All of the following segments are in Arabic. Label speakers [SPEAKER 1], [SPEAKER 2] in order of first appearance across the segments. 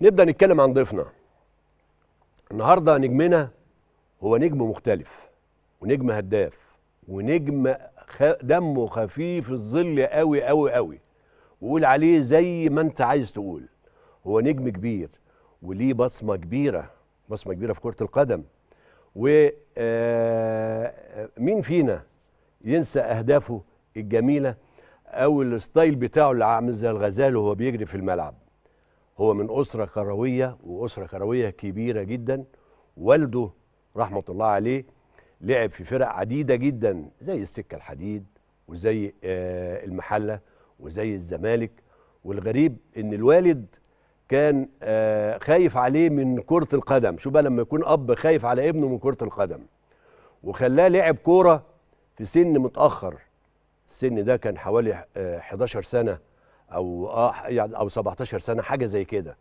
[SPEAKER 1] نبدأ نتكلم عن ضيفنا النهاردة نجمنا هو نجم مختلف ونجم هداف ونجم دمه خفيف الظل قوي قوي قوي وقول عليه زي ما انت عايز تقول هو نجم كبير وليه بصمة كبيرة بصمة كبيرة في كرة القدم و آه، آه، مين فينا ينسى أهدافه الجميلة أو الستايل بتاعه اللي عامل زي الغزال وهو بيجري في الملعب هو من أسرة كروية وأسرة كروية كبيرة جدا والده رحمة الله عليه لعب في فرق عديدة جدا زي السكة الحديد وزي آه، المحلة وزي الزمالك والغريب ان الوالد كان آه، خايف عليه من كرة القدم شو بقى لما يكون أب خايف على ابنه من كرة القدم وخلاه لعب كورة في سن متأخر السن ده كان حوالي 11 آه، سنة او اه يعني او 17 سنه حاجه زي كده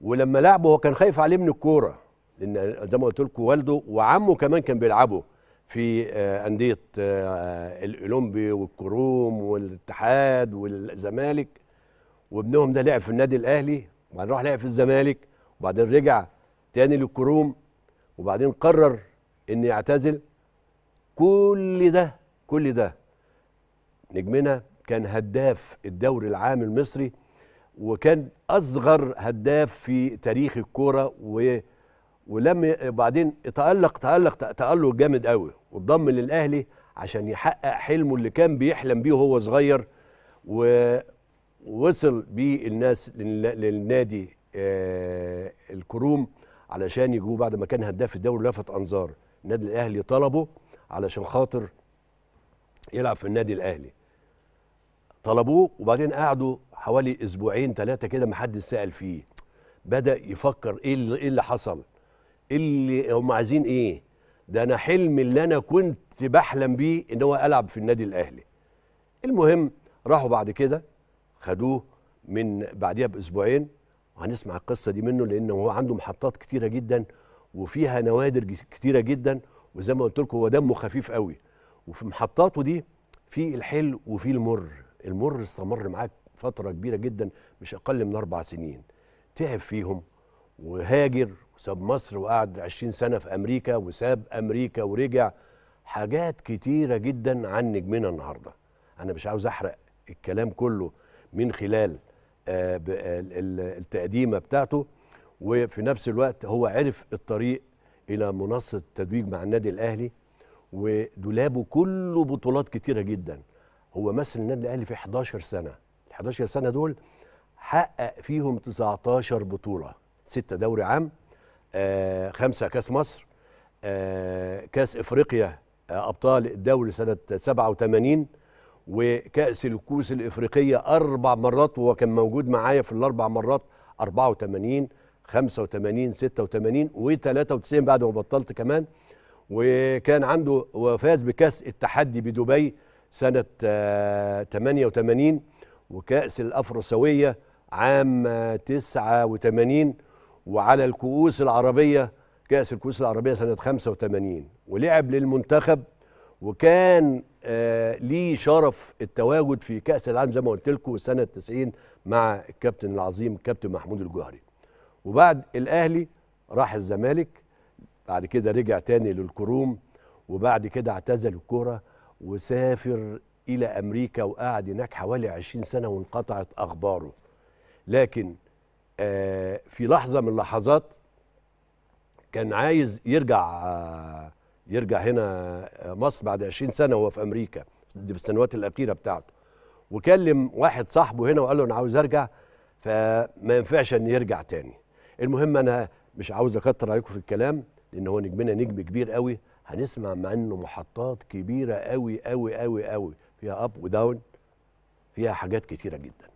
[SPEAKER 1] ولما لعبه هو كان خايف عليه من الكوره لان زي ما قلت لكم والده وعمه كمان كان بيلعبوا في آه، انديه آه، الاولمبي والكروم والاتحاد والزمالك وابنهم ده لعب في النادي الاهلي وبعدين راح لعب في الزمالك وبعدين رجع تاني للكروم وبعدين قرر ان يعتزل كل ده كل ده نجمنا كان هداف الدوري العام المصري وكان اصغر هداف في تاريخ الكوره و ولم وبعدين تالق تالق تالق جامد قوي واتضم للاهلي عشان يحقق حلمه اللي كان بيحلم بيه وهو صغير ووصل بيه الناس للنادي آه الكروم علشان يجوا بعد ما كان هداف الدوري لفت انظار النادي الاهلي طلبه علشان خاطر يلعب في النادي الاهلي طلبوه وبعدين قعدوا حوالي اسبوعين ثلاثه كده ما حد سال فيه بدا يفكر ايه اللي, إيه اللي حصل ايه اللي هم عايزين ايه ده انا حلم اللي انا كنت بحلم بيه ان هو العب في النادي الاهلي المهم راحوا بعد كده خدوه من بعديها باسبوعين وهنسمع القصه دي منه لانه هو عنده محطات كتيره جدا وفيها نوادر كتيره جدا وزي ما قلت لكم هو دمه خفيف قوي وفي محطاته دي في الحلو وفي المر المر استمر معاك فتره كبيره جدا مش اقل من اربع سنين تعب فيهم وهاجر وساب مصر وقعد 20 سنه في امريكا وساب امريكا ورجع حاجات كتيره جدا عن نجمنا النهارده انا مش عاوز احرق الكلام كله من خلال آه، آه، التقديمه بتاعته وفي نفس الوقت هو عرف الطريق الى منصه التتويج مع النادي الاهلي ودولابه كله بطولات كتيره جدا هو مثل النادي الاهلي في 11 سنه ال 11 سنه دول حقق فيهم 19 بطوله ستة دوري عام آه خمسة كاس مصر آه كاس افريقيا آه ابطال الدوري سنه 87 وكاس الكؤوس الافريقيه اربع مرات وهو كان موجود معايا في الاربع مرات 84 85 86 و93 بعد ما بطلت كمان وكان عنده وفاز بكاس التحدي بدبي سنة 88 آه، وكأس الأفرسوية عام 89 آه، وعلى الكؤوس العربية كأس الكؤوس العربية سنة 85 ولعب للمنتخب وكان لي آه، ليه شرف التواجد في كأس العالم زي ما قلت لكم سنة 90 مع الكابتن العظيم كابتن محمود الجوهري وبعد الأهلي راح الزمالك بعد كده رجع تاني للكروم وبعد كده اعتزل الكوره وسافر إلى أمريكا وقعد هناك حوالي 20 سنة وانقطعت أخباره لكن آه، في لحظة من اللحظات كان عايز يرجع آه، يرجع هنا آه، مصر بعد 20 سنة وهو في أمريكا دي في السنوات الأخيرة بتاعته وكلم واحد صاحبه هنا وقال له أنا عاوز أرجع فما ينفعش إن يرجع تاني المهم أنا مش عاوز أكتر عليكم في الكلام لان هو نجمنا نجم كبير قوي هنسمع مع انه محطات كبيره قوي قوي قوي قوي فيها اب وداون فيها حاجات كتيره جدا